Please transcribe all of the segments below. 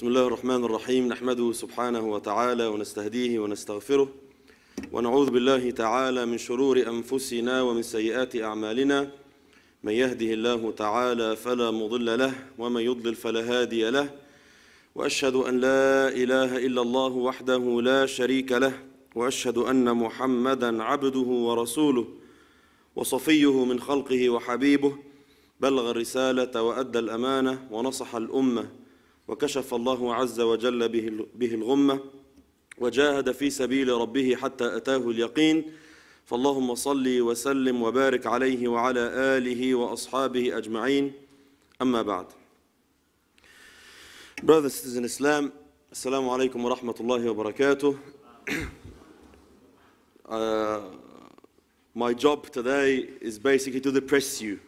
بسم الله الرحمن الرحيم نحمده سبحانه وتعالى ونستهديه ونستغفره ونعوذ بالله تعالى من شرور أنفسنا ومن سيئات أعمالنا من يهده الله تعالى فلا مضل له ومن يضلل فلا هادي له وأشهد أن لا إله إلا الله وحده لا شريك له وأشهد أن محمدا عبده ورسوله وصفيه من خلقه وحبيبه بلغ الرسالة وأدى الأمانة ونصح الأمة وكشف الله عز وجل به الغمة وجاهد في سبيل ربه حتى أتاه اليقين فاللهم صل وسلم وبارك عليه وعلى آله وأصحابه أجمعين أما بعد Brothers and sisters in Islam, السلام عليكم ورحمة الله وبركاته. Uh, my job today is basically to depress you.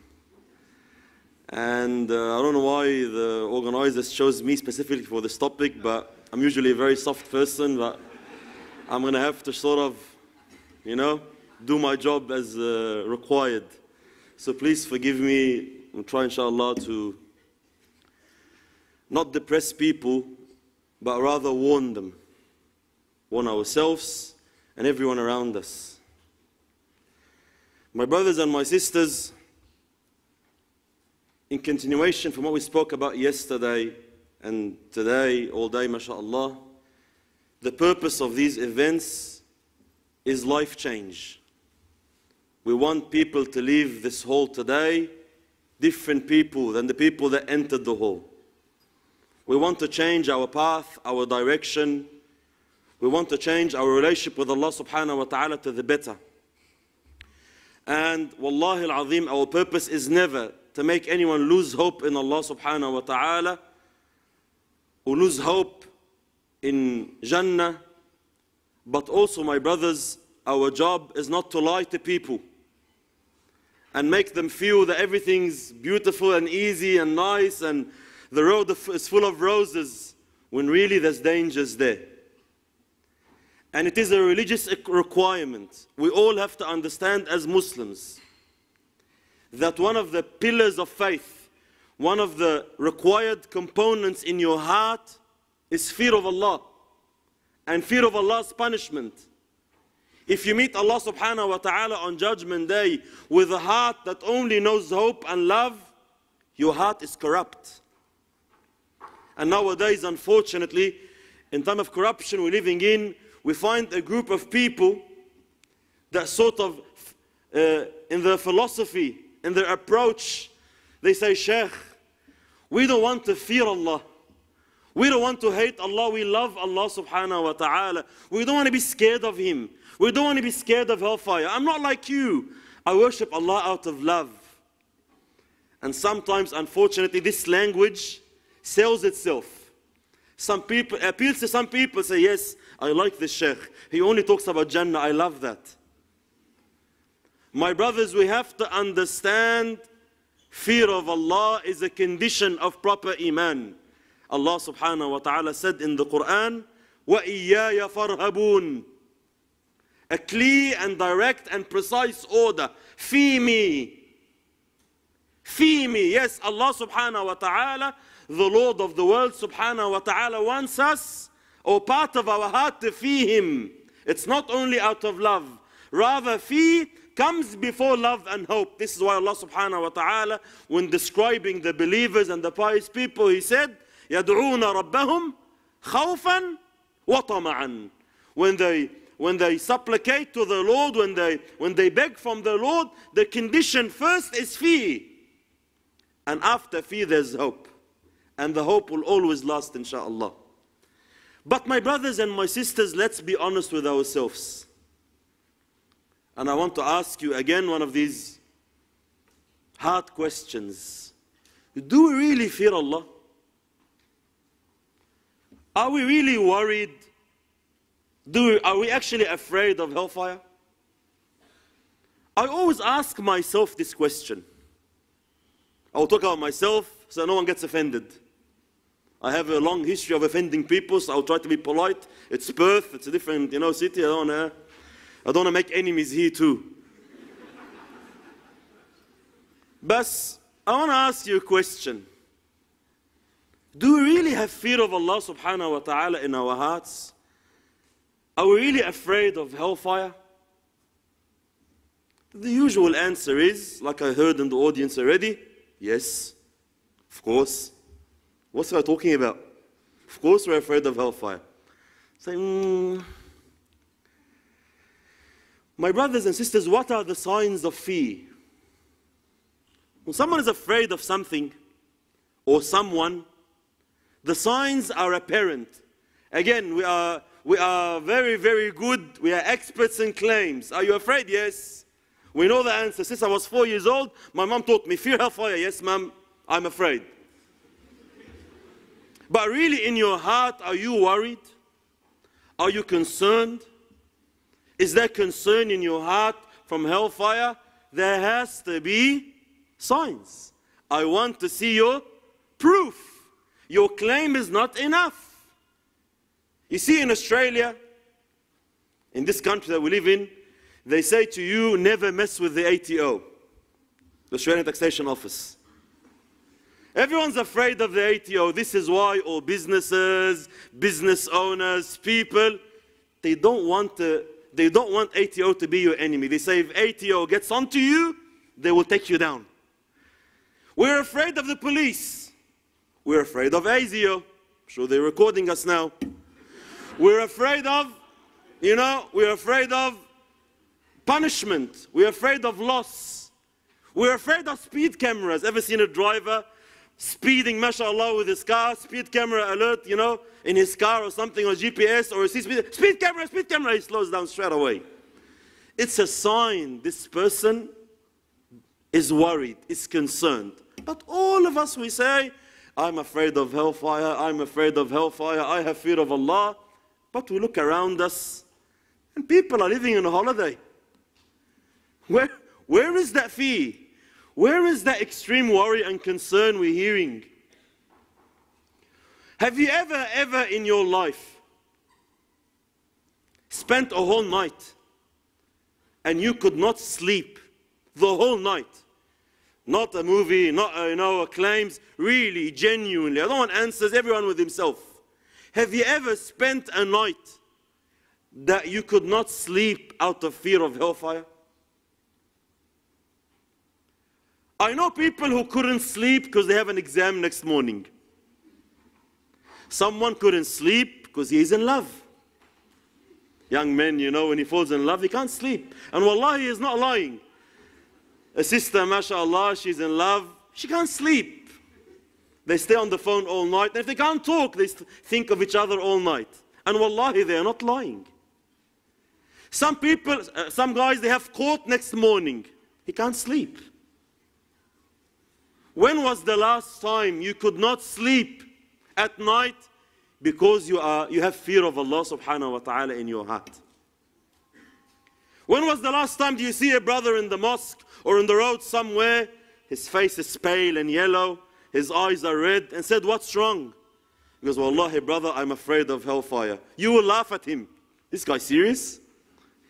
And uh, I don't know why the organizers chose me specifically for this topic, but I'm usually a very soft person, but I'm going to have to sort of, you know, do my job as uh, required. So please forgive me. I'll try, inshallah, to not depress people, but rather warn them, warn ourselves and everyone around us. My brothers and my sisters, in continuation from what we spoke about yesterday and today, all day, mashallah, the purpose of these events is life change. We want people to leave this hall today different people than the people that entered the hall. We want to change our path, our direction. We want to change our relationship with Allah subhanahu wa ta'ala to the better. And wallahi al-azim, our purpose is never to make anyone lose hope in Allah subhanahu wa ta'ala or lose hope in Jannah. But also, my brothers, our job is not to lie to people and make them feel that everything's beautiful and easy and nice and the road is full of roses when really there's dangers there. And it is a religious requirement we all have to understand as Muslims that one of the pillars of faith, one of the required components in your heart is fear of Allah and fear of Allah's punishment. If you meet Allah subhanahu wa ta'ala on judgment day with a heart that only knows hope and love, your heart is corrupt. And nowadays, unfortunately, in time of corruption we're living in, we find a group of people that sort of, uh, in their philosophy, in their approach. They say, Sheikh, we don't want to fear Allah. We don't want to hate Allah. We love Allah subhanahu wa ta'ala. We don't want to be scared of Him. We don't want to be scared of hellfire. I'm not like you. I worship Allah out of love. And sometimes, unfortunately, this language sells itself. Some people appeals to some people say, Yes, I like this Sheikh. He only talks about Jannah. I love that. My brothers, we have to understand fear of Allah is a condition of proper Iman. Allah subhanahu wa ta'ala said in the Quran, وَإِيَّايَ فَارْهَبُونَ A clear and direct and precise order. Fee me. Fee me. Yes, Allah subhanahu wa ta'ala, the Lord of the world subhanahu wa ta'ala wants us, or part of our heart, to fee Him. It's not only out of love. Rather, fee comes before love and hope. This is why Allah subhanahu wa ta'ala, when describing the believers and the pious people, He said, يَدْعُونَ رَبَّهُمْ خَوْفًا وَطَمَعًا When they when they supplicate to the Lord, when they, when they beg from the Lord, the condition first is fear. And after fear, there's hope. And the hope will always last, inshallah. But my brothers and my sisters, let's be honest with ourselves. And I want to ask you again one of these hard questions. Do we really fear Allah? Are we really worried? Do we, are we actually afraid of hellfire? I always ask myself this question. I'll talk about myself so no one gets offended. I have a long history of offending people, so I'll try to be polite. It's Perth, it's a different, you know, city. I don't know. I don't want to make enemies here too. but I want to ask you a question. Do we really have fear of Allah subhanahu wa ta'ala in our hearts? Are we really afraid of hellfire? The usual answer is, like I heard in the audience already, yes, of course. What's I talking about? Of course we're afraid of hellfire. Say, so, mm, my brothers and sisters, what are the signs of fear? When someone is afraid of something or someone, the signs are apparent. Again, we are, we are very, very good. We are experts in claims. Are you afraid? Yes. We know the answer. Since I was four years old, my mom taught me, fear hellfire. Yes, madam I'm afraid. but really, in your heart, are you worried? Are you concerned? Is there concern in your heart from hellfire? There has to be signs. I want to see your proof. Your claim is not enough. You see, in Australia, in this country that we live in, they say to you, never mess with the ATO, the Australian Taxation Office. Everyone's afraid of the ATO. This is why all businesses, business owners, people, they don't want to they don't want ATO to be your enemy. They say if ATO gets onto you, they will take you down. We're afraid of the police. We're afraid of ASIO. I'm sure they're recording us now. We're afraid of, you know, we're afraid of punishment. We're afraid of loss. We're afraid of speed cameras. Ever seen a driver speeding, mashallah, with his car, speed camera alert, you know, in his car or something, or GPS, or he speed, speed camera, speed camera, he slows down straight away. It's a sign this person is worried, is concerned. But all of us, we say, I'm afraid of hellfire, I'm afraid of hellfire, I have fear of Allah. But we look around us, and people are living on a holiday. Where, where is that fear? Where is that extreme worry and concern we're hearing? Have you ever, ever in your life spent a whole night and you could not sleep the whole night? Not a movie, not, uh, you know, claims, really, genuinely. I don't want answers, everyone with himself. Have you ever spent a night that you could not sleep out of fear of hellfire? I know people who couldn't sleep because they have an exam next morning. Someone couldn't sleep because he is in love. Young men, you know, when he falls in love, he can't sleep. And wallahi, he is not lying. A sister, mashallah, she's in love. She can't sleep. They stay on the phone all night. And if they can't talk, they think of each other all night. And wallahi, they are not lying. Some people, uh, some guys, they have court next morning. He can't sleep. When was the last time you could not sleep at night because you, are, you have fear of Allah subhanahu wa ta'ala in your heart? When was the last time do you see a brother in the mosque or in the road somewhere? His face is pale and yellow, his eyes are red, and said, What's wrong? He goes, Wallahi, brother, I'm afraid of hellfire. You will laugh at him. This guy serious?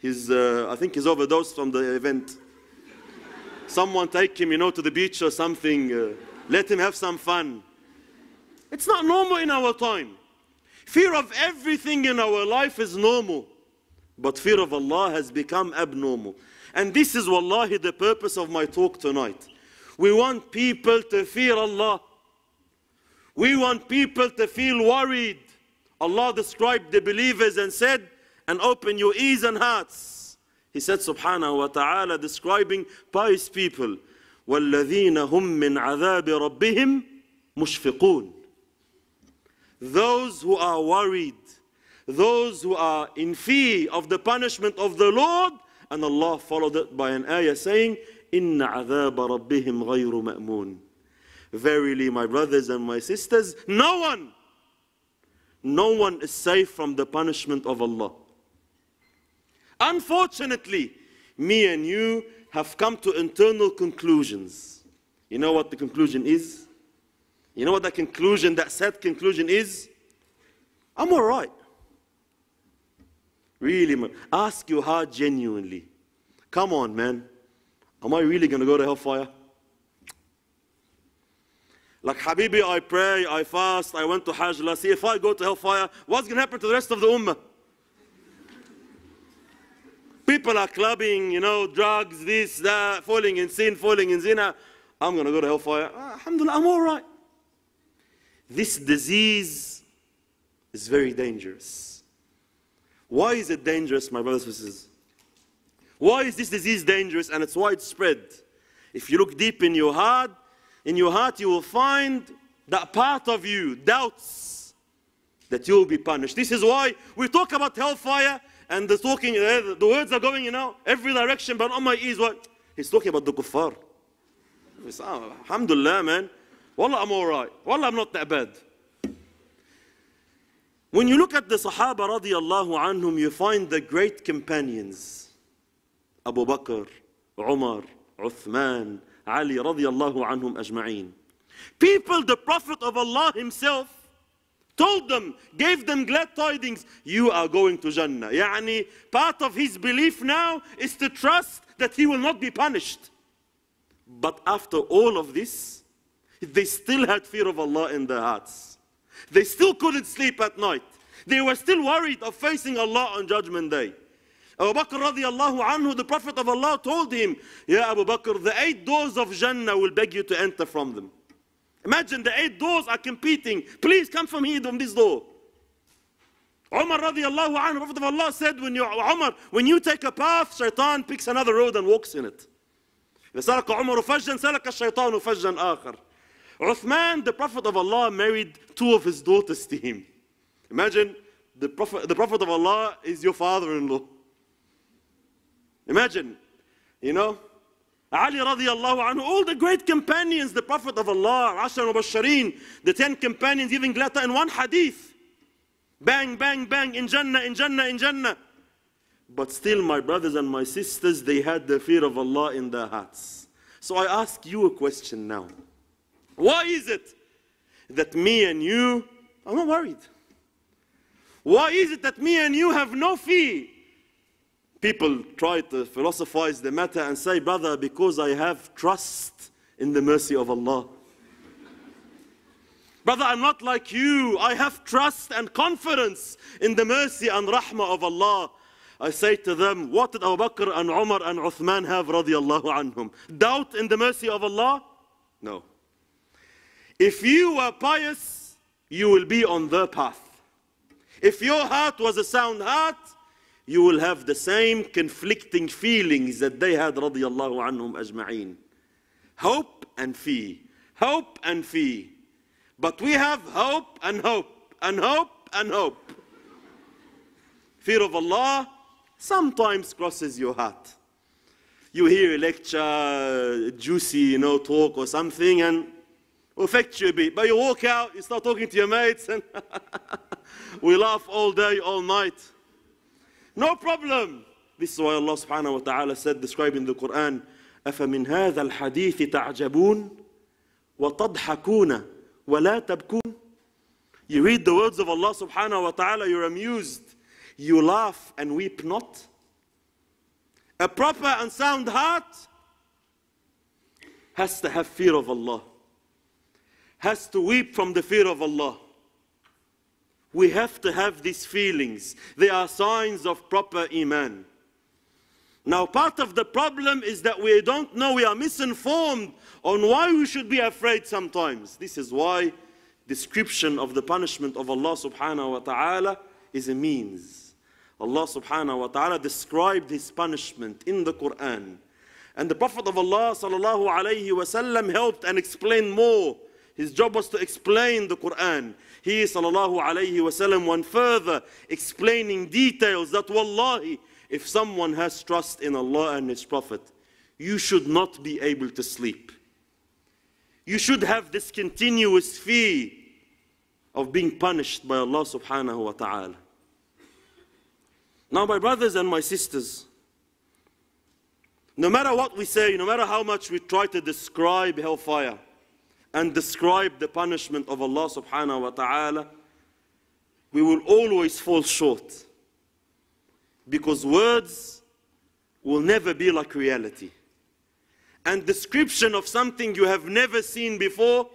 He's, uh, I think he's overdosed from the event someone take him, you know, to the beach or something. Uh, let him have some fun. It's not normal in our time. Fear of everything in our life is normal. But fear of Allah has become abnormal. And this is wallahi the purpose of my talk tonight. We want people to fear Allah. We want people to feel worried. Allah described the believers and said, and open your ears and hearts. He said, subhanahu wa ta'ala, describing pious people, وَالَّذِينَ هُمْ مِنْ عَذَابِ رَبِّهِمْ مُشْفِقُونَ Those who are worried, those who are in fear of the punishment of the Lord, and Allah followed it by an ayah saying, إِنَّ عَذَابَ رَبِّهِمْ غَيْرُ مَأْمُونَ Verily, my brothers and my sisters, no one, no one is safe from the punishment of Allah. Unfortunately, me and you have come to internal conclusions. You know what the conclusion is? You know what that conclusion, that sad conclusion is? I'm all right. Really, man. Ask your heart genuinely. Come on, man. Am I really going to go to hellfire? Like, Habibi, I pray, I fast, I went to Hajj last year. If I go to hellfire, what's going to happen to the rest of the ummah? People are clubbing, you know, drugs, this, that, falling in sin, falling in zina. I'm going to go to hellfire. Ah, alhamdulillah, I'm all right. This disease is very dangerous. Why is it dangerous, my brothers and sisters? Why is this disease dangerous and it's widespread? If you look deep in your heart, in your heart you will find that part of you doubts that you'll be punished. This is why we talk about hellfire and the talking, uh, the words are going, you know, every direction, but on my ears, what? He's talking about the kuffar. Oh, alhamdulillah, man. Wallah, I'm all right. Wallah, I'm not that bad. When you look at the Sahaba radiallahu anhum, you find the great companions. Abu Bakr, Umar, Uthman, Ali radiallahu anhum ajma'een. People the Prophet of Allah himself told them, gave them glad tidings, you are going to Jannah. Yani, part of his belief now is to trust that he will not be punished. But after all of this, they still had fear of Allah in their hearts. They still couldn't sleep at night. They were still worried of facing Allah on Judgment Day. Abu Bakr radiallahu anhu, the Prophet of Allah told him, Ya Abu Bakr, the eight doors of Jannah will beg you to enter from them. Imagine the eight doors are competing. Please come from here from this door. Umar radiallahu anhu, Prophet of Allah said, when you, Umar, when you take a path, shaitan picks another road and walks in it. سلك عمر فجا سلك الشيطان فجا آخر. Uthman, the Prophet of Allah, married two of his daughters to him. Imagine the Prophet, the Prophet of Allah is your father-in-law. Imagine, you know, Ali radiallahu anhu, all the great companions, the Prophet of Allah, Ashar al the ten companions, even Glata in one hadith. Bang, bang, bang, in Jannah, in Jannah, in Jannah. But still, my brothers and my sisters, they had the fear of Allah in their hearts. So I ask you a question now. Why is it that me and you, I'm not worried. Why is it that me and you have no fear people try to philosophize the matter and say, brother, because I have trust in the mercy of Allah. brother, I'm not like you. I have trust and confidence in the mercy and rahmah of Allah. I say to them, what did Abu Bakr and Umar and Uthman have radiallahu anhum? Doubt in the mercy of Allah? No. If you were pious, you will be on their path. If your heart was a sound heart, you will have the same conflicting feelings that they had radiallahu anhum ajma'een. Hope and fear. Hope and fear. But we have hope and hope and hope and hope. Fear of Allah sometimes crosses your heart. You hear a lecture, juicy, you know, talk or something, and affect you a bit. But you walk out, you start talking to your mates, and we laugh all day, all night. No problem. This is why Allah subhanahu wa ta'ala said, describing the Quran, أَفَمِنْ هَذَا الْحَدِيثِ تَعْجَبُونَ وَتَضْحَكُونَ وَلَا تَبْكُونَ You read the words of Allah subhanahu wa ta'ala, you're amused. You laugh and weep not. A proper and sound heart has to have fear of Allah, has to weep from the fear of Allah. We have to have these feelings. They are signs of proper Iman. Now, part of the problem is that we don't know, we are misinformed on why we should be afraid sometimes. This is why description of the punishment of Allah subhanahu wa ta'ala is a means. Allah subhanahu wa ta'ala described his punishment in the Quran. And the Prophet of Allah sallallahu alayhi wa sallam helped and explained more. His job was to explain the Quran. He sallallahu alayhi wasallam went further explaining details that wallahi, if someone has trust in Allah and His Prophet, you should not be able to sleep. You should have this continuous fear of being punished by Allah subhanahu wa ta'ala. Now, my brothers and my sisters, no matter what we say, no matter how much we try to describe hellfire, and describe the punishment of Allah subhanahu wa ta'ala, we will always fall short. Because words will never be like reality. And description of something you have never seen before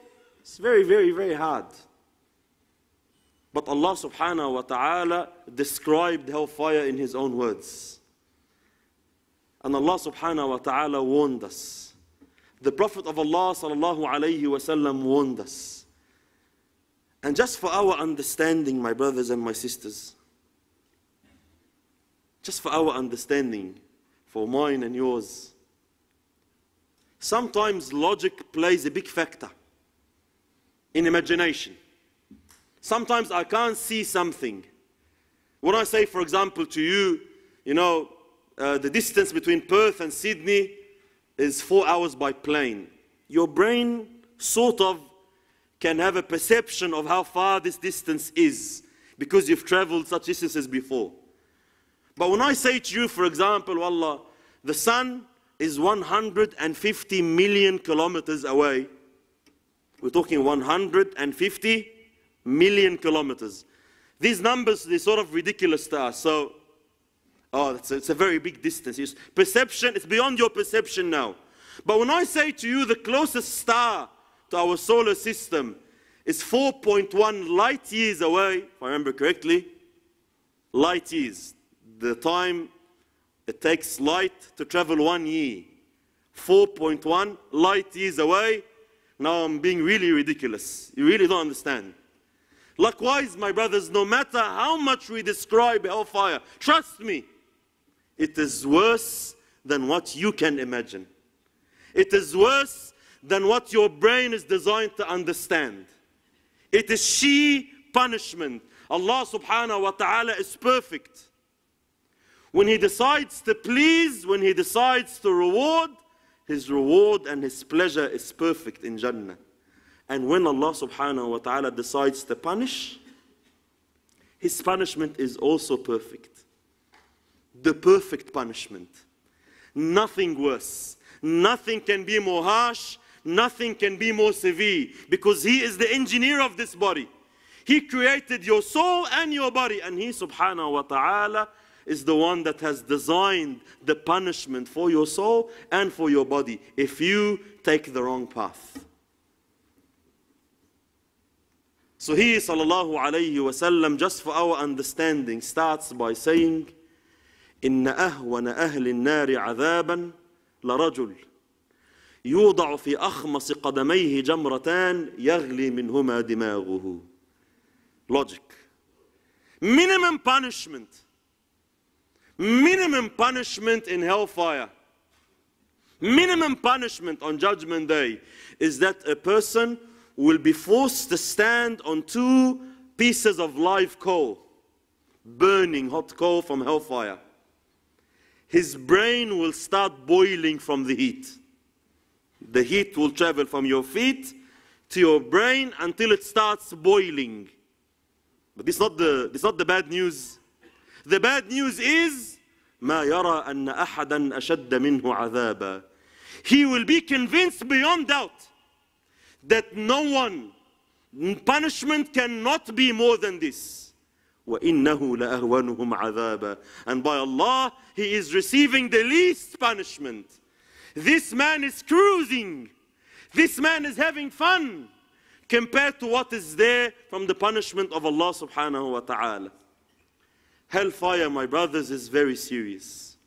is very, very, very hard. But Allah subhanahu wa ta'ala described hellfire in His own words. And Allah subhanahu wa ta'ala warned us the Prophet of Allah sallallahu wasallam warned us. And just for our understanding, my brothers and my sisters, just for our understanding, for mine and yours, sometimes logic plays a big factor in imagination. Sometimes I can't see something. When I say, for example, to you, you know, uh, the distance between Perth and Sydney is four hours by plane. Your brain sort of can have a perception of how far this distance is because you've traveled such distances before. But when I say to you, for example, Wallah, the sun is 150 million kilometers away. We're talking 150 million kilometers. These numbers, they're sort of ridiculous to us. So Oh, that's a, it's a very big distance. It's perception, it's beyond your perception now. But when I say to you the closest star to our solar system is 4.1 light years away, if I remember correctly, light years, the time it takes light to travel one year. 4.1 light years away. Now I'm being really ridiculous. You really don't understand. Likewise, my brothers, no matter how much we describe hellfire, trust me, it is worse than what you can imagine. It is worse than what your brain is designed to understand. It is she punishment. Allah subhanahu wa ta'ala is perfect. When He decides to please, when He decides to reward, His reward and His pleasure is perfect in Jannah. And when Allah subhanahu wa ta'ala decides to punish, His punishment is also perfect the perfect punishment. Nothing worse. Nothing can be more harsh. Nothing can be more severe because He is the engineer of this body. He created your soul and your body, and He, subhanahu wa ta'ala, is the one that has designed the punishment for your soul and for your body if you take the wrong path. So he, sallallahu alayhi wasallam, just for our understanding, starts by saying, إن أهون أهل النار عذابا لرجل يوضع في أخمص قدميه جمرتان يغلي منهما دماغه logic minimum punishment minimum punishment in hellfire minimum punishment on judgment day is that a person will be forced to stand on two pieces of live coal burning hot coal from hellfire his brain will start boiling from the heat. The heat will travel from your feet to your brain until it starts boiling. But this is not the, not the bad news. The bad news is ما يرى أن أحدا أشد منه عذابا. He will be convinced beyond doubt that no one, punishment cannot be more than this. وَإِنَّهُ لَأَهْوَنُهُمْ عَذَابًا And by Allah, he is receiving the least punishment. This man is cruising. This man is having fun compared to what is there from the punishment of Allah subhanahu wa ta'ala. Hellfire, my brothers, is very serious.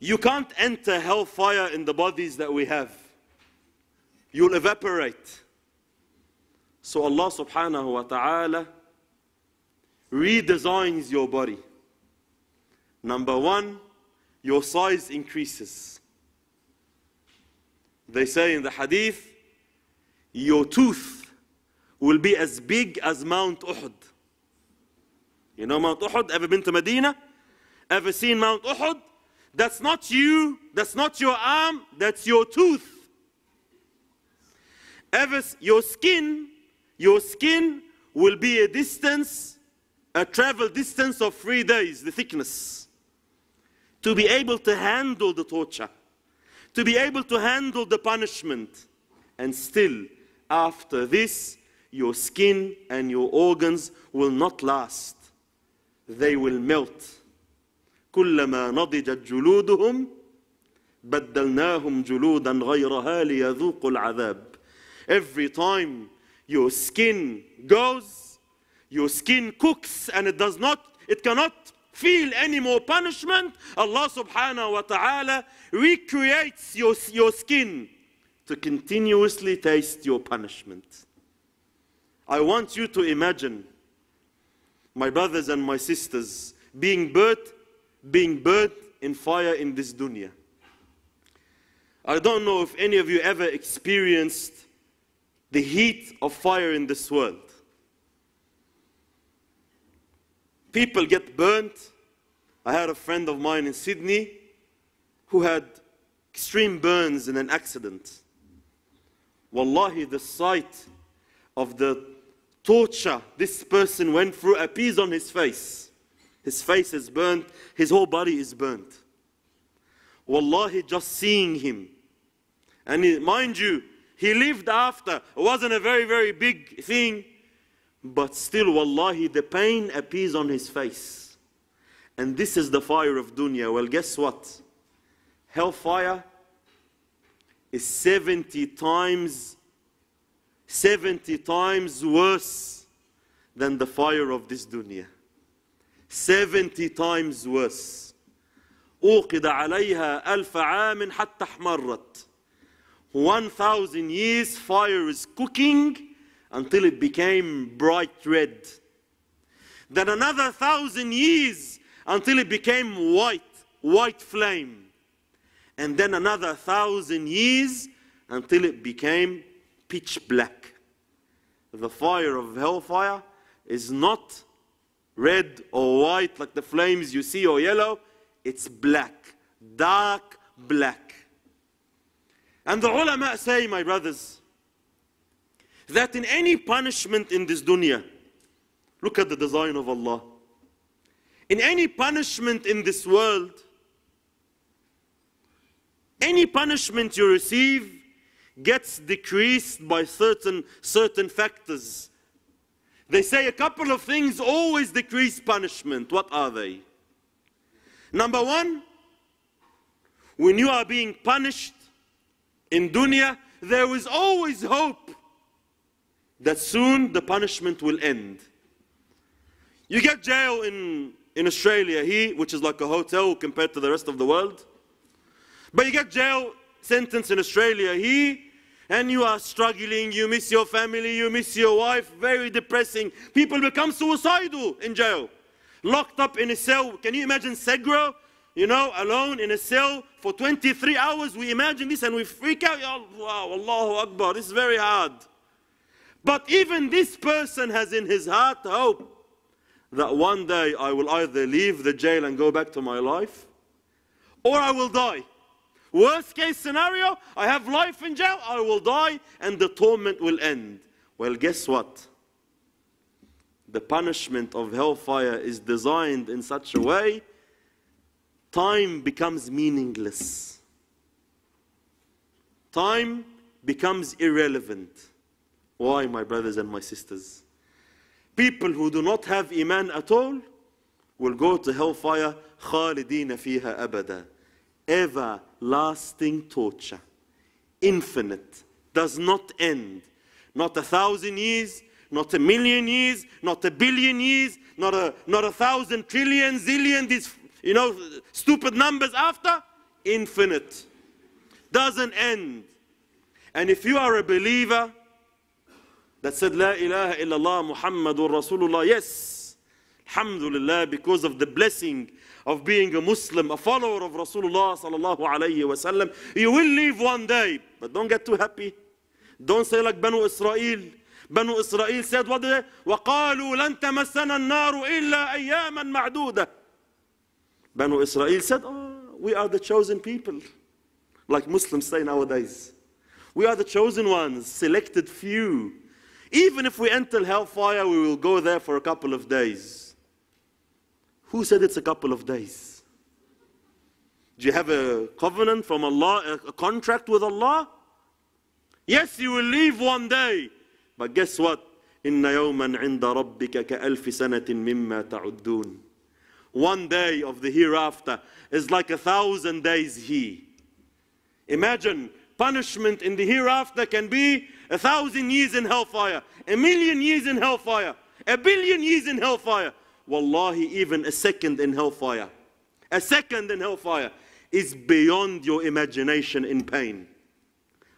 You can't enter hellfire in the bodies that we have. You'll evaporate. So Allah subhanahu wa ta'ala redesigns your body. Number one, your size increases. They say in the hadith, your tooth will be as big as Mount Uhud. You know Mount Uhud? Ever been to Medina? Ever seen Mount Uhud? That's not you, that's not your arm, that's your tooth. Ever, your skin, your skin will be a distance a travel distance of three days, the thickness, to be able to handle the torture, to be able to handle the punishment. And still, after this, your skin and your organs will not last. They will melt. كلما نضجت جلودهم بدلناهم جلودا غيرها ليذوقوا العذاب. Every time your skin goes, your skin cooks and it does not, it cannot feel any more punishment, Allah subhanahu wa ta'ala recreates your, your skin to continuously taste your punishment. I want you to imagine, my brothers and my sisters, being burnt, being burnt in fire in this dunya. I don't know if any of you ever experienced the heat of fire in this world. People get burnt. I had a friend of mine in Sydney who had extreme burns in an accident. Wallahi, the sight of the torture this person went through appears on his face. His face is burnt, his whole body is burnt. Wallahi, just seeing him. And he, mind you, he lived after. It wasn't a very, very big thing. But still, wallahi, the pain appears on his face. And this is the fire of dunya. Well, guess what? Hellfire is 70 times, 70 times worse than the fire of this dunya. 70 times worse. أوقد عليها ألف عام حتى احمرت 1000 years fire is cooking until it became bright red. Then another thousand years until it became white, white flame. And then another thousand years until it became pitch black. The fire of hellfire is not red or white like the flames you see or yellow, it's black, dark black. And the ulama say, my brothers, that in any punishment in this dunya, look at the design of Allah. In any punishment in this world, any punishment you receive gets decreased by certain, certain factors. They say a couple of things always decrease punishment. What are they? Number one, when you are being punished in dunya, there is always hope that soon the punishment will end. You get jail in, in Australia here, which is like a hotel compared to the rest of the world. But you get jail sentence in Australia here, and you are struggling, you miss your family, you miss your wife, very depressing. People become suicidal in jail, locked up in a cell. Can you imagine Segra, you know, alone in a cell for 23 hours? We imagine this and we freak out. Oh, wow, Allahu Akbar, this is very hard. But even this person has in his heart hope that one day I will either leave the jail and go back to my life, or I will die. Worst case scenario, I have life in jail, I will die, and the torment will end. Well, guess what? The punishment of hellfire is designed in such a way, time becomes meaningless. Time becomes irrelevant. Why, my brothers and my sisters? People who do not have Iman at all will go to hellfire, خالدين فيها أبدا. Everlasting torture. Infinite. Does not end. Not a thousand years, not a million years, not a billion years, not a, not a thousand trillion, zillion, these, you know, stupid numbers after. Infinite. Doesn't end. And if you are a believer, that said, La ilaha illallah Muhammadur Rasulullah. Yes, Alhamdulillah, because of the blessing of being a Muslim, a follower of Rasulullah sallallahu alayhi wasallam, you will leave one day. But don't get too happy. Don't say like Banu Israel. Banu Israel said, what did they? وَقَالُوا لَن تَمَسَّنَا النَّارُ إِلَّا أَيَّامًا مَعْدُودَةَ Banu Israel said, oh, we are the chosen people. Like Muslims say nowadays. We are the chosen ones, selected few. Even if we enter hellfire, we will go there for a couple of days. Who said it's a couple of days? Do you have a covenant from Allah, a contract with Allah? Yes, you will leave one day. But guess what? In يوما عند ربك كألف سنة mimma تعدون One day of the hereafter is like a thousand days here. Imagine punishment in the hereafter can be a thousand years in hellfire, a million years in hellfire, a billion years in hellfire. Wallahi, even a second in hellfire, a second in hellfire is beyond your imagination in pain.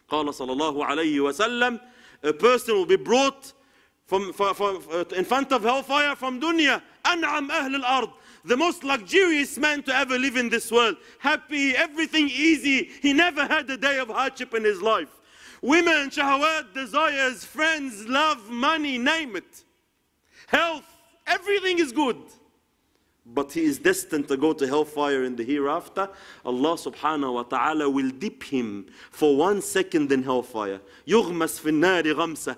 قال صلى الله عليه وسلم A person will be brought from, from, from, uh, in front of hellfire from dunya أنعم أهل الأرض the most luxurious man to ever live in this world. Happy, everything easy. He never had a day of hardship in his life. Women, shahwat, desires, friends, love, money, name it. Health, everything is good. But he is destined to go to hellfire in the hereafter. Allah subhanahu wa ta'ala will dip him for one second in hellfire. يغمس في النار غمسة.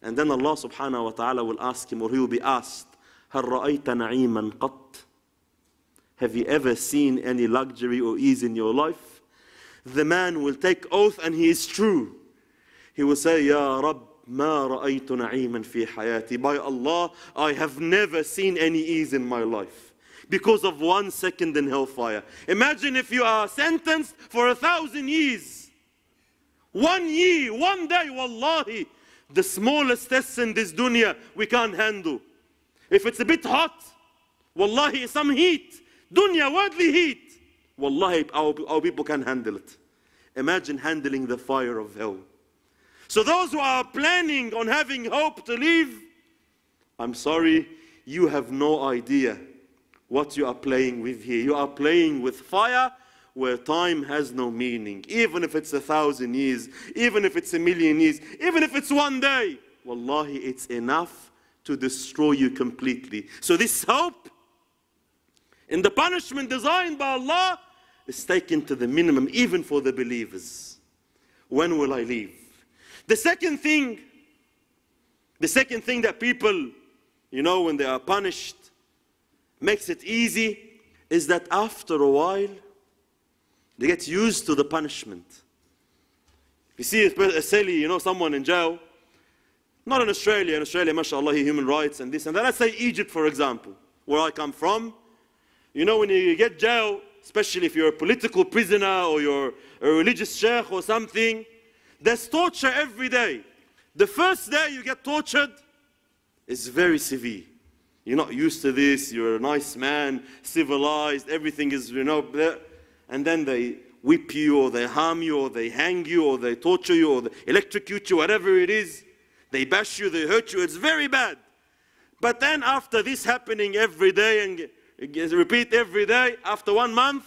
And then Allah subhanahu wa ta'ala will ask him, or he will be asked, هل رأيت نعيما قط? Have you ever seen any luxury or ease in your life? The man will take oath and he is true. He will say, Ya Rabb, ma ra'aytu na'iman fi hayati. By Allah, I have never seen any ease in my life because of one second in hellfire. Imagine if you are sentenced for a thousand years. One year, one day, wallahi, the smallest test in this dunya we can't handle. If it's a bit hot, wallahi, some heat, dunya, worldly heat, wallahi, our, our people can handle it. Imagine handling the fire of hell. So, those who are planning on having hope to live, I'm sorry, you have no idea what you are playing with here. You are playing with fire where time has no meaning, even if it's a thousand years, even if it's a million years, even if it's one day. Wallahi, it's enough to destroy you completely. So, this hope in the punishment designed by Allah is taken to the minimum, even for the believers. When will I leave? The second thing, the second thing that people, you know, when they are punished, makes it easy is that after a while, they get used to the punishment. You see, a silly, you know, someone in jail, not in Australia, in Australia, mashallah, human rights and this and that. Let's say Egypt, for example, where I come from. You know, when you get jail, especially if you're a political prisoner or you're a religious sheikh or something, there's torture every day. The first day you get tortured is very severe. You're not used to this. You're a nice man, civilized. Everything is, you know. Bleh. And then they whip you, or they harm you, or they hang you, or they torture you, or they electrocute you, whatever it is. They bash you, they hurt you. It's very bad. But then, after this happening every day and repeat every day, after one month,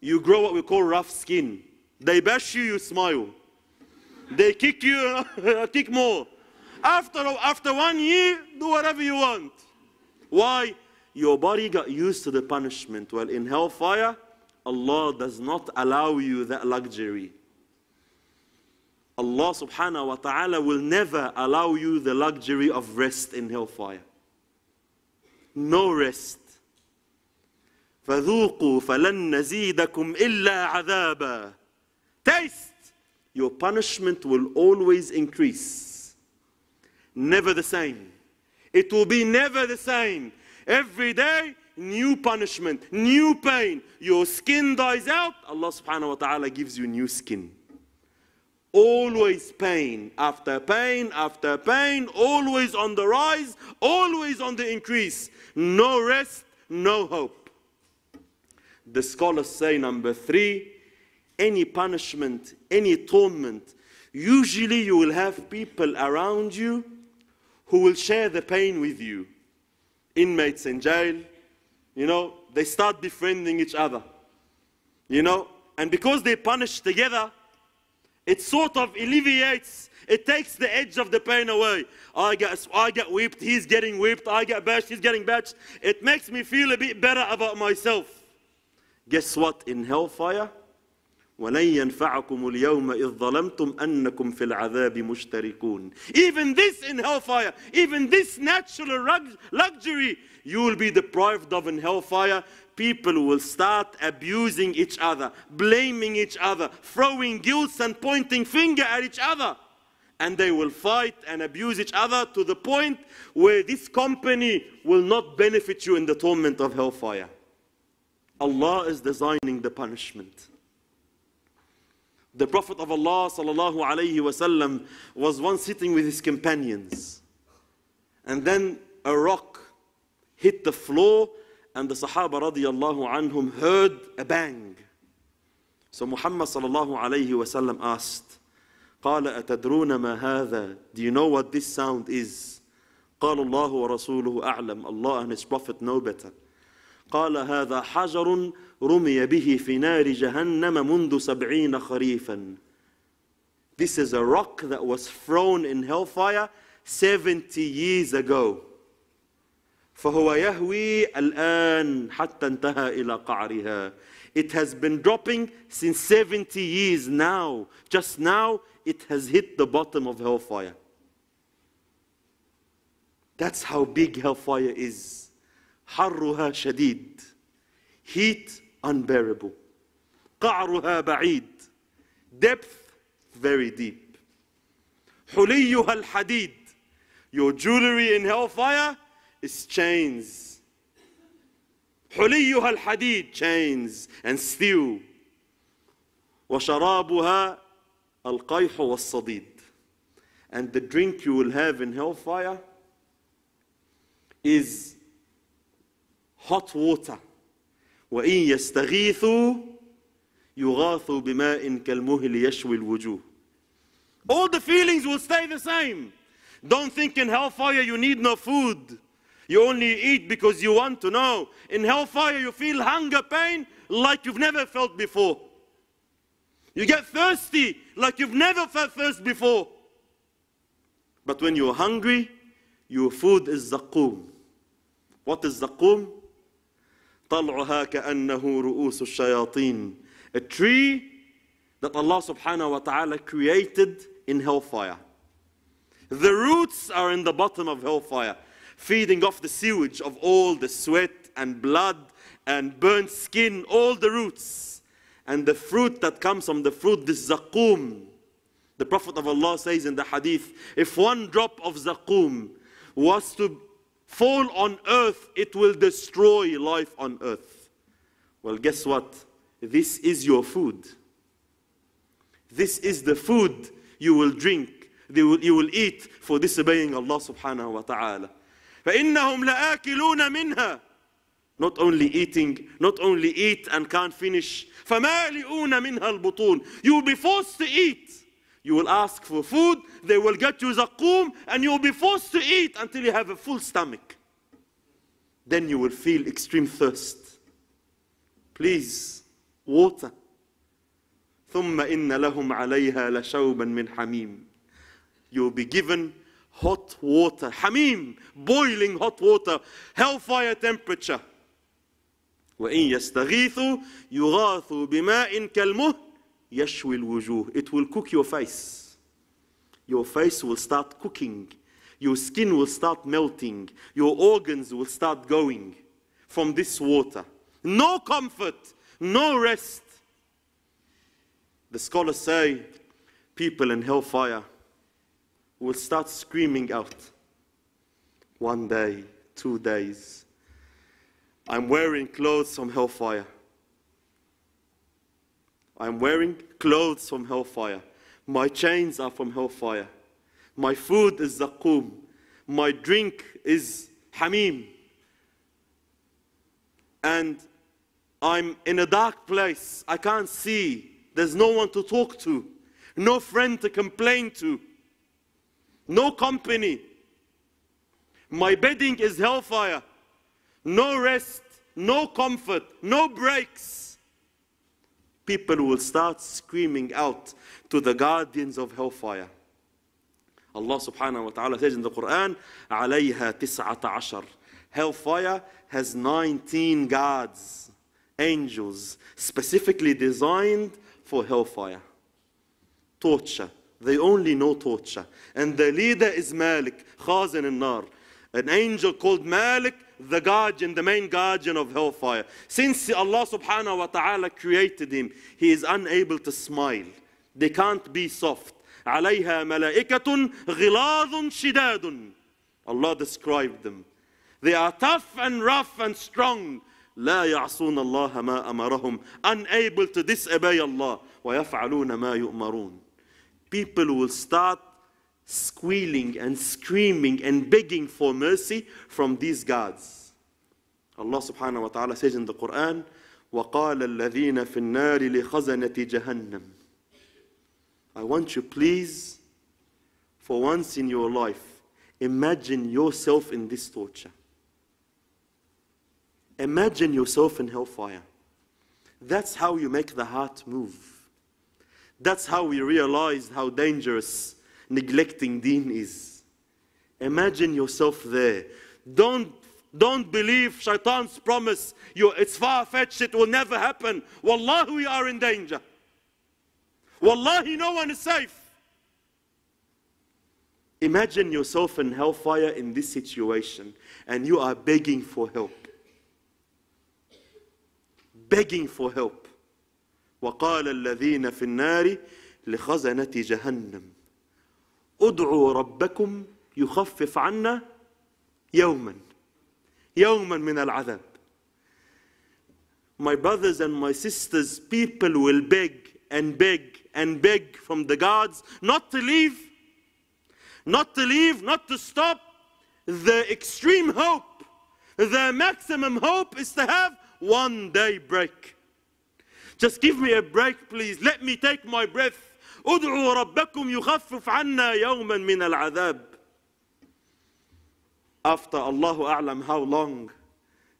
you grow what we call rough skin. They bash you, you smile. They kick you, kick more. After, after one year, do whatever you want. Why? Your body got used to the punishment. Well, in hellfire, Allah does not allow you that luxury. Allah subhanahu wa ta'ala will never allow you the luxury of rest in hellfire. No rest. فذوقوا فلن نزيدكم إلا عذابا. Taste your punishment will always increase. Never the same. It will be never the same. Every day, new punishment, new pain. Your skin dies out, Allah subhanahu wa ta'ala gives you new skin. Always pain after pain after pain, always on the rise, always on the increase. No rest, no hope. The scholars say, number three, any punishment, any torment, usually you will have people around you who will share the pain with you. Inmates in jail, you know, they start befriending each other. You know, and because they punish together, it sort of alleviates, it takes the edge of the pain away. I get, I get whipped, he's getting whipped, I get bashed, he's getting bashed. It makes me feel a bit better about myself. Guess what? In hellfire, وَلَنْ يَنْفَعَكُمُ الْيَوْمَ إِذْ ظَلَمْتُمْ أَنَّكُمْ فِي الْعَذَابِ مُشْتَرِكُونَ Even this in hellfire, even this natural luxury, you will be deprived of in hellfire. People will start abusing each other, blaming each other, throwing guilt and pointing finger at each other and they will fight and abuse each other to the point where this company will not benefit you in the torment of hellfire. Allah is designing the punishment. The Prophet of Allah وسلم, was once sitting with his companions. And then a rock hit the floor and the Sahaba radiallahu anhum heard a bang. So Muhammad sallallahu alayhi wasallam asked, قال أتدرون ما هذا? Do you know what this sound is? قال الله ورسوله أعلم. Allah and His Prophet know better. قال هذا حجر رمي به في نار جهنم منذ سبعين خريفا This is a rock that was thrown in hellfire 70 years ago فهو يهوي الآن حتى انتهى إلى قعرها It has been dropping since 70 years now Just now it has hit the bottom of hellfire That's how big hellfire is حرها شديد Heat unbearable. قعرها بعيد depth very deep. حليها الحديد your jewelry in hellfire is chains. حليها الحديد chains and steel. وشرابها القيح والصديد. And the drink you will have in hellfire is hot water وإن يستغيثوا يغاثوا بماء كالمهل يشوي الوجوه. All the feelings will stay the same. Don't think in hellfire you need no food. You only eat because you want to know. In hellfire you feel hunger pain like you've never felt before. You get thirsty like you've never felt thirst before. But when you're hungry, your food is zakum. What is zakum? طَلْعُهَا كَأَنَّهُ رُؤُوسُ الشَّيَاطِينَ A tree that Allah subhanahu wa ta'ala created in hellfire. The roots are in the bottom of hellfire, feeding off the sewage of all the sweat and blood and burnt skin, all the roots. And the fruit that comes from the fruit, this zakum. The Prophet of Allah says in the hadith, if one drop of zakum was to fall on earth, it will destroy life on earth. Well, guess what? This is your food. This is the food you will drink, you will eat for disobeying Allah subhanahu wa ta'ala. فَإِنَّهُمْ لَآكِلُونَ مِنْهَا Not only eating, not only eat and can't finish. فَمَالِئُونَ مِنْهَا الْبُطُونَ You will be forced to eat. You will ask for food, they will get you zakum, and you'll be forced to eat until you have a full stomach. Then you will feel extreme thirst. Please, water. ثم إن لهم عليها لشوبا من حميم. You'll be given hot water, حميم, boiling hot water, hellfire temperature. وإن يستغيثوا يغاثوا بماء كالمه يشوي الوجوه it will cook your face your face will start cooking your skin will start melting your organs will start going from this water no comfort no rest the scholars say people in hellfire will start screaming out one day two days i'm wearing clothes from hellfire I'm wearing clothes from hellfire. My chains are from hellfire. My food is zakum. My drink is hamim. And I'm in a dark place. I can't see. There's no one to talk to, no friend to complain to, no company. My bedding is hellfire. No rest, no comfort, no breaks people will start screaming out to the guardians of hellfire. Allah subhanahu wa ta'ala says in the Quran, عليها تسعة عشر. Hellfire has 19 guards, angels, specifically designed for hellfire. Torture. They only know torture. And the leader is Malik, Khazan al-Nar. An angel called Malik the guardian, the main guardian of hellfire. Since Allah subhanahu wa ta'ala created him, he is unable to smile. They can't be soft. عليها غلاظ شداد Allah described them. They are tough and rough and strong. لا يعصون الله ما أمرهم unable to disobey Allah ويفعلون ما يؤمرون people will start squealing and screaming and begging for mercy from these gods. Allah subhanahu wa ta'ala says in the Quran, وَقَالَ الَّذِينَ فِي النَّارِ لِخَزَنَةِ جَهَنَّمَ I want you, please, for once in your life, imagine yourself in this torture. Imagine yourself in hellfire. That's how you make the heart move. That's how we realize how dangerous neglecting deen is. Imagine yourself there. Don't don't believe shaitan's promise. You, it's far-fetched. It will never happen. Wallahi, we are in danger. Wallahi, no one is safe. Imagine yourself in hellfire in this situation and you are begging for help. Begging for help. وقال الذين في النار لخزنة جهنم ادعوا ربكم يخفف عنا يوما يوما من العذاب My brothers and my sisters, people will beg and beg and beg from the gods not to leave, not to leave, not to stop. The extreme hope, the maximum hope is to have one day break. Just give me a break, please. Let me take my breath. ادعوا ربكم يخفف عنا يوما من العذاب After Allah أعلم how long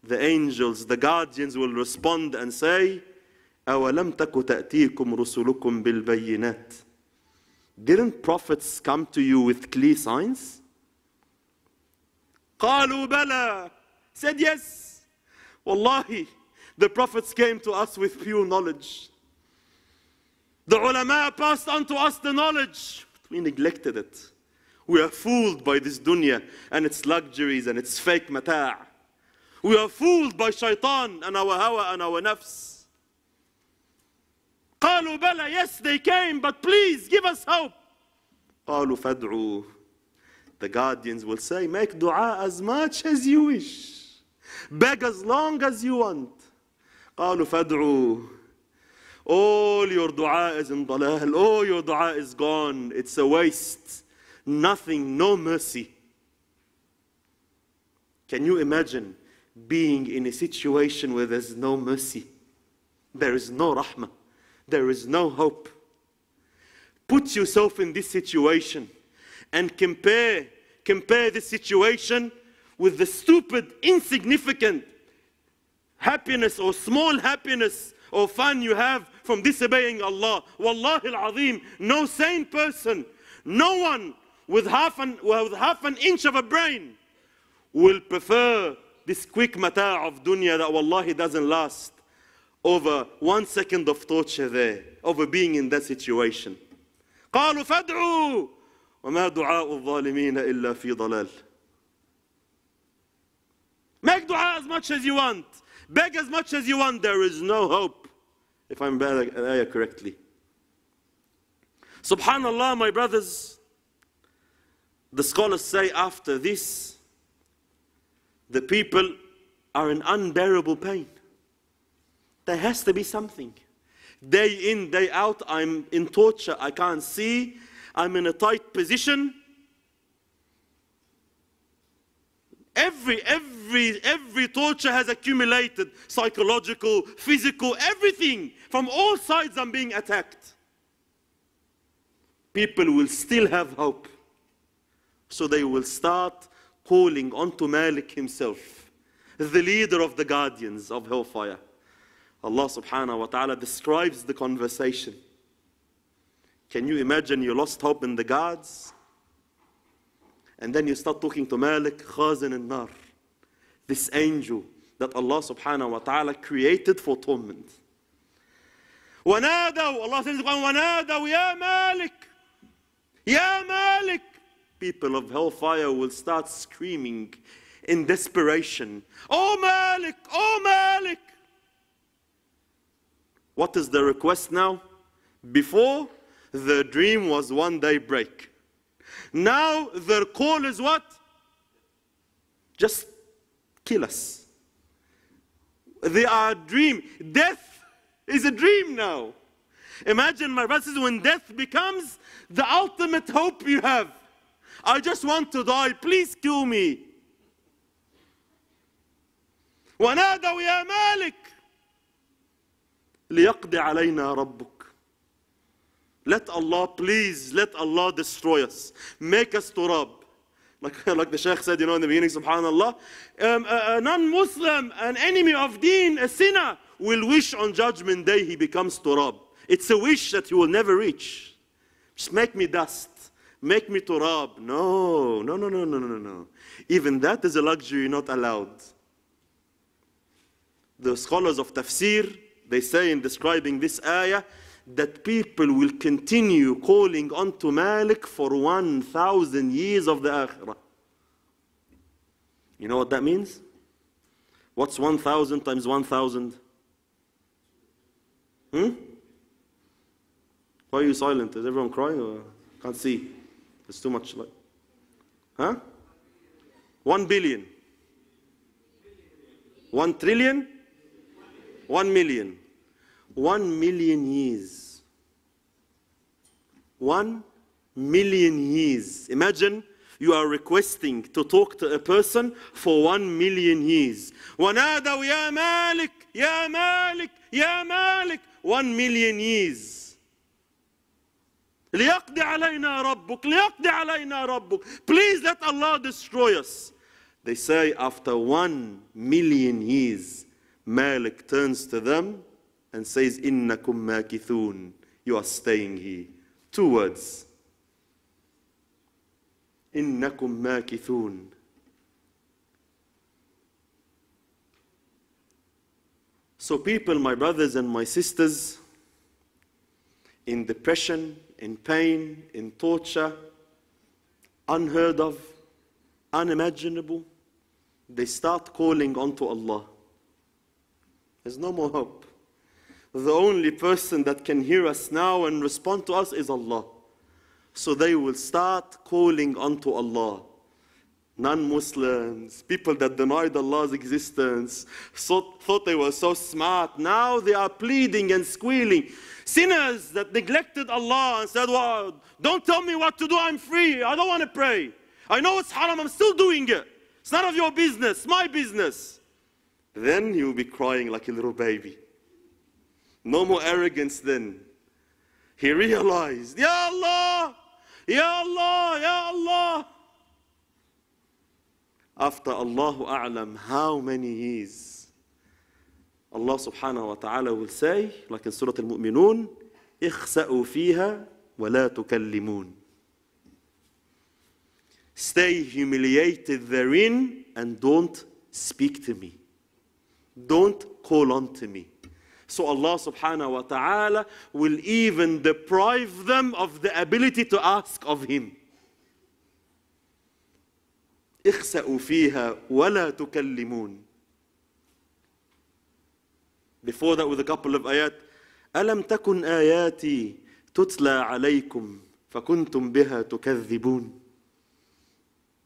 the angels, the guardians will respond and say أولم تك تأتيكم رسلكم بالبينات Didn't prophets come to you with clear signs? قالوا بلى said yes والله the prophets came to us with pure knowledge The ulama passed on to us the knowledge, but we neglected it. We are fooled by this dunya and its luxuries and its fake mata'. We are fooled by shaitan and our hawa and our nafs. قالوا بلى yes they came but please give us hope قالوا فادعوا the guardians will say make dua as much as you wish beg as long as you want قالوا فادعوا all oh, your dua is in dalal. All oh, your dua is gone. It's a waste. Nothing, no mercy. Can you imagine being in a situation where there's no mercy? There is no rahmah. There is no hope. Put yourself in this situation and compare, compare this situation with the stupid, insignificant happiness or small happiness or fun you have from disobeying Allah. Wallahi al-Azim, no sane person, no one with half, an, with half an inch of a brain will prefer this quick mata' of dunya that wallahi doesn't last over one second of torture there, over being in that situation. قالوا فادعوا وما دعاء الظالمين إلا في ضلال Make dua as much as you want. Beg as much as you want. There is no hope if I am the ayah correctly. Subhanallah, my brothers, the scholars say after this, the people are in unbearable pain. There has to be something. Day in, day out, I'm in torture. I can't see. I'm in a tight position. Every, every, every torture has accumulated psychological, physical, everything. From all sides, I'm being attacked. People will still have hope. So they will start calling onto Malik himself, the leader of the guardians of hellfire. Allah subhanahu wa ta'ala describes the conversation. Can you imagine you lost hope in the gods? And then you start talking to Malik, Khazin and Nar, this angel that Allah subhanahu wa ta'ala created for torment. ونادوا Allah says in ونادوا يا مالك يا مالك people of hellfire will start screaming in desperation oh malik oh malik what is the request now before the dream was one day break now their call is what just kill us they are dream death is a dream now. Imagine, my brothers, when death becomes the ultimate hope you have. I just want to die. Please kill me. ونادوا يا مالك ليقضي علينا ربك let Allah please let Allah destroy us make us turab like, like the Sheikh said you know in the beginning subhanallah um, a, a non-Muslim an enemy of deen a sinner will wish on judgment day he becomes turab. It's a wish that he will never reach. Just make me dust. Make me turab. No, no, no, no, no, no, no. Even that is a luxury not allowed. The scholars of tafsir, they say in describing this ayah, that people will continue calling to Malik for 1,000 years of the Akhirah. You know what that means? What's 1,000 times 1,000? Hmm? Why are you silent? Is everyone crying? Or can't see. It's too much light. Huh? One billion. One trillion? One million. One million years. One million years. Imagine you are requesting to talk to a person for one million years. ونادوا يا مالك يا مالك يا مالك 1 million years. علينا ربك علينا ربك please let Allah destroy us they say after 1 million years Malik turns to them and says إنكم ماكثون you are staying here two words إنكم ماكثون So, people, my brothers and my sisters, in depression, in pain, in torture, unheard of, unimaginable, they start calling unto Allah. There's no more hope. The only person that can hear us now and respond to us is Allah. So they will start calling unto Allah non-Muslims, people that denied Allah's existence, thought they were so smart. Now they are pleading and squealing. Sinners that neglected Allah and said, well, don't tell me what to do, I'm free, I don't want to pray. I know it's haram, I'm still doing it. It's none of your business, my business. Then he will be crying like a little baby. No more arrogance then. He realized, Ya Allah, Ya Allah, Ya Allah after Allahu A'lam how many years. Allah subhanahu wa ta'ala will say, like in Surah Al-Mu'minun, اخسأوا فيها ولا تكلمون. Stay humiliated therein and don't speak to me. Don't call on to me. So Allah subhanahu wa ta'ala will even deprive them of the ability to ask of Him. اخسأوا فيها ولا تكلمون Before that with a couple of ayat ألم تكن آياتي تتلى عليكم فكنتم بها تكذبون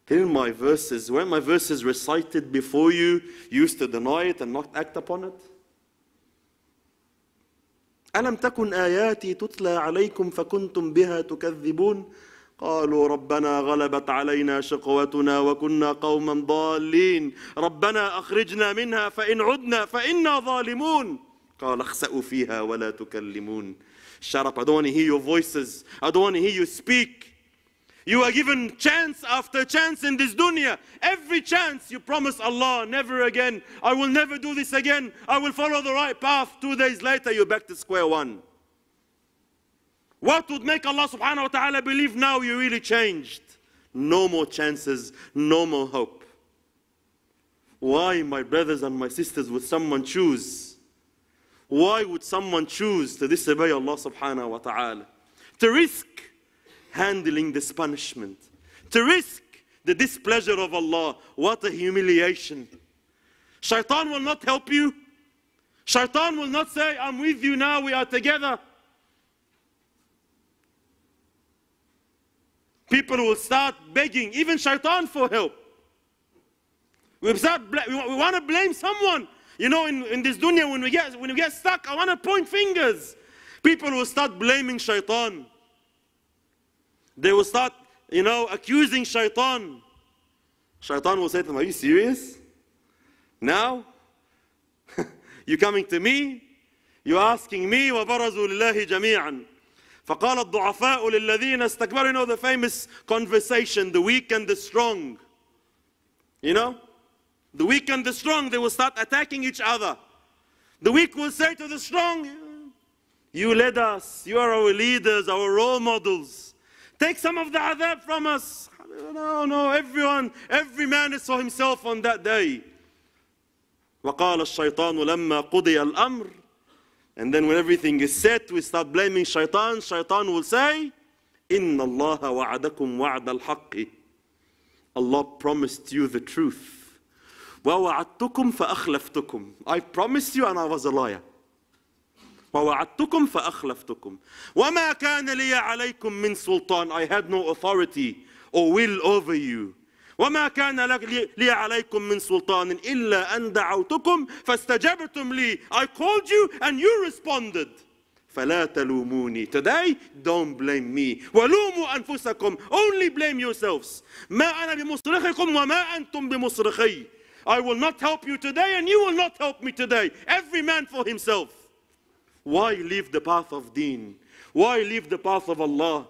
Then my verses, when my verses recited before you, you used to deny it and not act upon it. ألم تكن آياتي تتلى عليكم فكنتم بها تكذبون قالوا ربنا غلبت علينا شقوتنا وكنا قوما ضالين ربنا أخرجنا منها فإن عدنا فإنا ظالمون قال اخسأوا فيها ولا تكلمون Shut up, I don't want to hear your voices. I don't want to hear you speak. You are given chance after chance in this dunya. Every chance you promise Allah, never again. I will never do this again. I will follow the right path. Two days later, you're back to square one. What would make Allah subhanahu wa ta'ala believe now you really changed? No more chances, no more hope. Why, my brothers and my sisters, would someone choose? Why would someone choose to disobey Allah subhanahu wa ta'ala? To risk handling this punishment, to risk the displeasure of Allah. What a humiliation. Shaitan will not help you. Shaitan will not say, I'm with you now, we are together. People will start begging, even shaitan, for help. We, start we want to blame someone. You know, in, in this dunya, when we, get, when we get stuck, I want to point fingers. People will start blaming shaitan. They will start, you know, accusing shaitan. Shaitan will say to them, Are you serious? Now? You're coming to me? You're asking me, وَبَرَزُوا لِلَّهِ جَمِيعًا فقال الضعفاء للذين استكبروا you know the famous conversation the weak and the strong you know the weak and the strong they will start attacking each other the weak will say to the strong you led us you are our leaders our role models take some of the adab from us no no everyone every man is for himself on that day وقال الشيطان لما قضي الأمر and then when everything is set, we start blaming shaitan. Shaitan will say, "Inna اللَّهَ وَعَدَكُمْ وَعْدَ الْحَقِّ Allah promised you the truth. وَوَعَدْتُكُمْ فَأَخْلَفْتُكُمْ I promised you and I was a liar. وَوَعَدْتُكُمْ فَأَخْلَفْتُكُمْ وَمَا كَانَ لِيَ عَلَيْكُمْ مِنْ سُلْطَانٍ I had no authority or will over you. وما كان لك لي عليكم من سلطان إلا أن دعوتكم فاستجبتم لي I called you and you responded فلا تلوموني today don't blame me ولوموا أنفسكم only blame yourselves ما أنا بمصرخكم وما أنتم بمصرخي I will not help you today and you will not help me today every man for himself why leave the path of deen why leave the path of Allah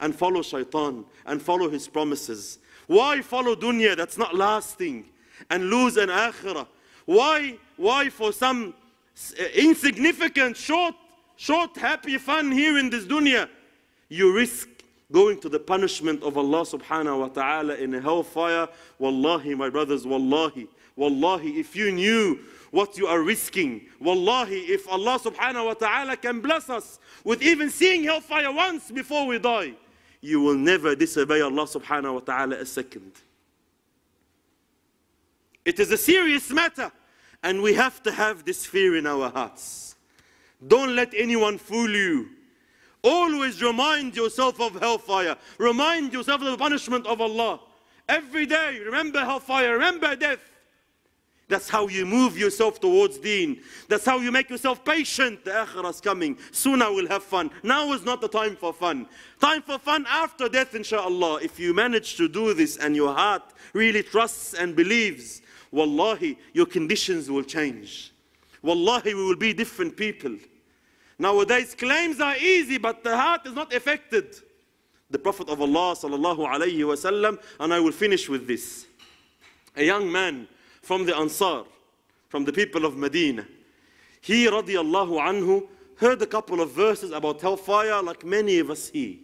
and follow shaitan and follow his promises why follow dunya that's not lasting and lose an akhirah? Why, why for some uh, insignificant, short, short, happy fun here in this dunya, you risk going to the punishment of Allah subhanahu wa ta'ala in a hellfire? Wallahi, my brothers, wallahi, wallahi, if you knew what you are risking, wallahi, if Allah subhanahu wa ta'ala can bless us with even seeing hellfire once before we die, you will never disobey Allah subhanahu wa ta'ala a second. It is a serious matter, and we have to have this fear in our hearts. Don't let anyone fool you. Always remind yourself of hellfire. Remind yourself of the punishment of Allah. Every day, remember hellfire, remember death. That's how you move yourself towards deen. That's how you make yourself patient. The akhirah is coming. Soon I will have fun. Now is not the time for fun. Time for fun after death, inshallah. If you manage to do this and your heart really trusts and believes, wallahi, your conditions will change. Wallahi, we will be different people. Nowadays, claims are easy, but the heart is not affected. The Prophet of Allah, sallallahu alayhi wasallam, and I will finish with this. A young man from the Ansar, from the people of Medina. He, radiallahu anhu, heard a couple of verses about hellfire like many of us here.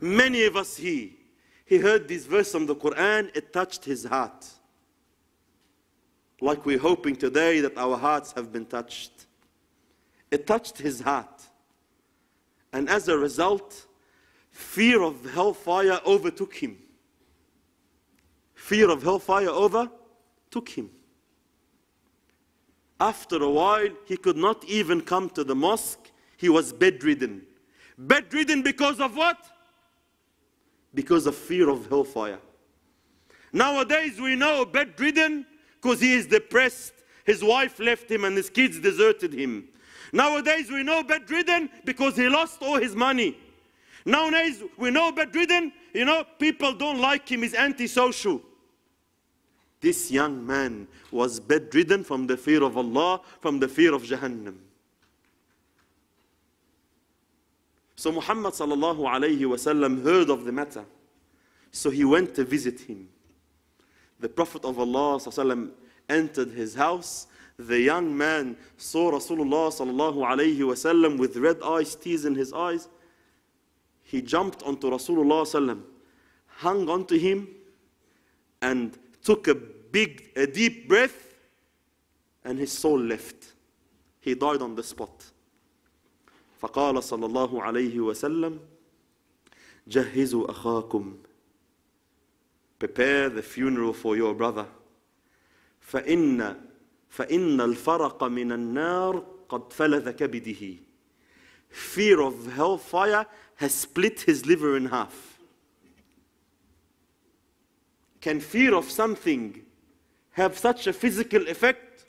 Many of us here. He heard these verses from the Quran, it touched his heart. Like we're hoping today that our hearts have been touched. It touched his heart. And as a result, fear of hellfire overtook him fear of hellfire overtook him. After a while, he could not even come to the mosque. He was bedridden. Bedridden because of what? Because of fear of hellfire. Nowadays, we know bedridden because he is depressed. His wife left him and his kids deserted him. Nowadays, we know bedridden because he lost all his money. Nowadays, we know bedridden, you know, people don't like him, he's antisocial. This young man was bedridden from the fear of Allah, from the fear of Jahannam. So Muhammad sallallahu alayhi wasallam heard of the matter. So he went to visit him. The Prophet of Allah وسلم entered his house. The young man saw Rasulullah sallallahu alayhi wasallam with red eyes, tears in his eyes. He jumped onto Rasulullah sallam, hung onto him, and took a big, a deep breath, and his soul left. He died on the spot. فقال صلى الله عليه وسلم جهزوا أخاكم Prepare the funeral for your brother. فإن فإن الفرق من النار قد فلذ كبده Fear of hellfire has split his liver in half. Can fear of something have such a physical effect?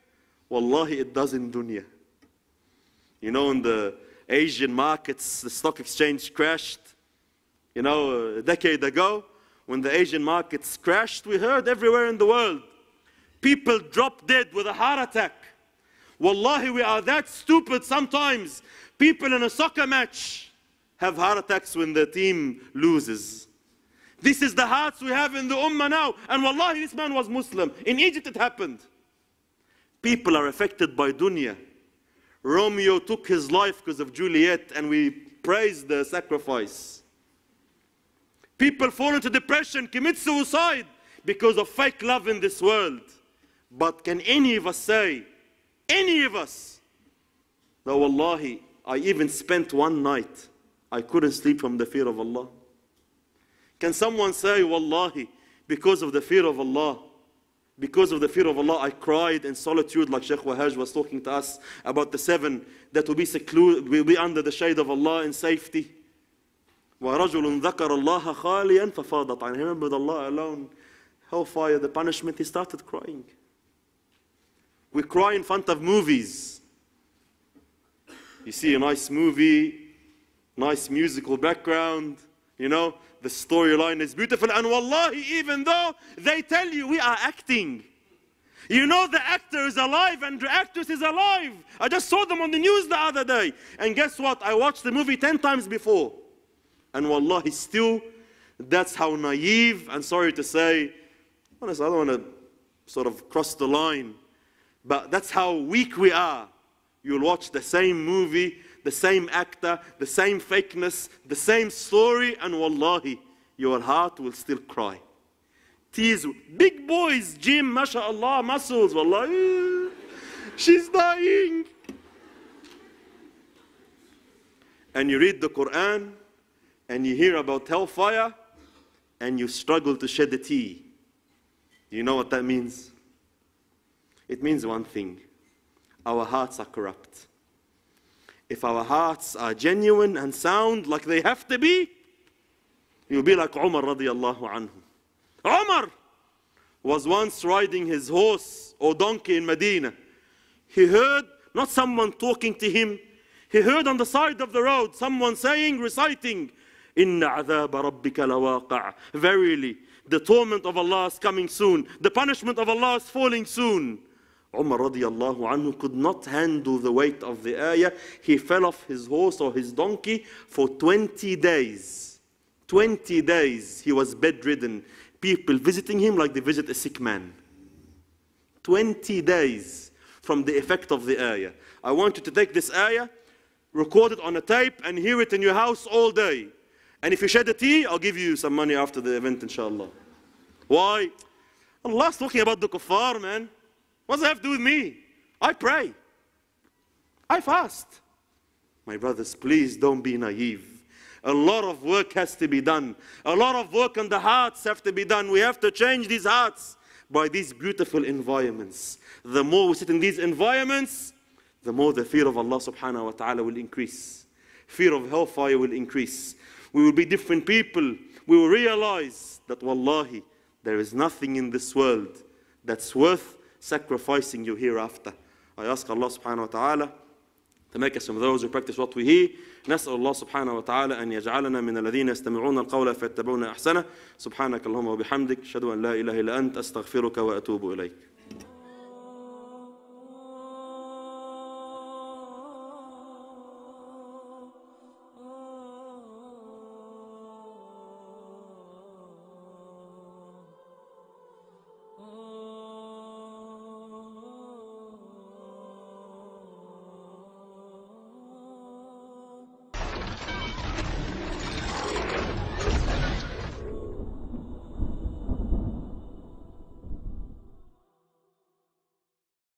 Wallahi, it does in dunya. You know, in the Asian markets, the stock exchange crashed, you know, a decade ago. When the Asian markets crashed, we heard everywhere in the world people drop dead with a heart attack. Wallahi, we are that stupid sometimes. People in a soccer match have heart attacks when their team loses. This is the hearts we have in the Ummah now. And wallahi, this man was Muslim. In Egypt, it happened. People are affected by dunya. Romeo took his life because of Juliet, and we praise the sacrifice. People fall into depression, commit suicide because of fake love in this world. But can any of us say, any of us, no, wallahi, I even spent one night, I couldn't sleep from the fear of Allah. Can someone say, Wallahi, because of the fear of Allah, because of the fear of Allah, I cried in solitude, like Sheikh Wahaj was talking to us about the seven that will be secluded, will be under the shade of Allah in safety. وَرَجُلٌ ذَكَرَ اللَّهَ خَالِيًا فَفَاضَتْ عَنْهُ He remembered Allah alone, hellfire, the punishment, he started crying. We cry in front of movies. You see a nice movie, nice musical background, you know, the storyline is beautiful. And wallahi, even though they tell you we are acting, you know the actor is alive and the actress is alive. I just saw them on the news the other day. And guess what? I watched the movie 10 times before. And wallahi, still, that's how naive and sorry to say, honestly, I don't want to sort of cross the line, but that's how weak we are. You'll watch the same movie the same actor, the same fakeness, the same story, and wallahi, your heart will still cry. Tis big boys, Jim, mashallah, muscles, wallahi, she's dying. And you read the Quran, and you hear about hellfire, and you struggle to shed the tea. Do you know what that means? It means one thing our hearts are corrupt if our hearts are genuine and sound like they have to be, you'll be like Umar radiallahu anhu. Umar was once riding his horse or donkey in Medina. He heard not someone talking to him. He heard on the side of the road someone saying, reciting, Inna عَذَابَ رَبِّكَ لَوَاقَعَ Verily, the torment of Allah is coming soon. The punishment of Allah is falling soon. Umar radiallahu anhu could not handle the weight of the ayah. He fell off his horse or his donkey for 20 days. 20 days he was bedridden. People visiting him like they visit a sick man. 20 days from the effect of the ayah. I want you to take this ayah, record it on a tape, and hear it in your house all day. And if you shed a tear, I'll give you some money after the event, inshallah. Why? Allah's talking about the kuffar, man. What does that have to do with me? I pray. I fast. My brothers, please don't be naive. A lot of work has to be done. A lot of work on the hearts have to be done. We have to change these hearts by these beautiful environments. The more we sit in these environments, the more the fear of Allah subhanahu wa ta'ala will increase. Fear of hellfire will increase. We will be different people. We will realize that wallahi, there is nothing in this world that's worth sacrificing you hereafter. I ask Allah subhanahu wa ta'ala to make us from those who practice what we hear. نسأل الله سبحانه وتعالى أن يجعلنا من الذين يستمعون القول فيتبعون أحسنه سبحانك اللهم وبحمدك أشهد أن لا إله إلا أنت أستغفرك وأتوب إليك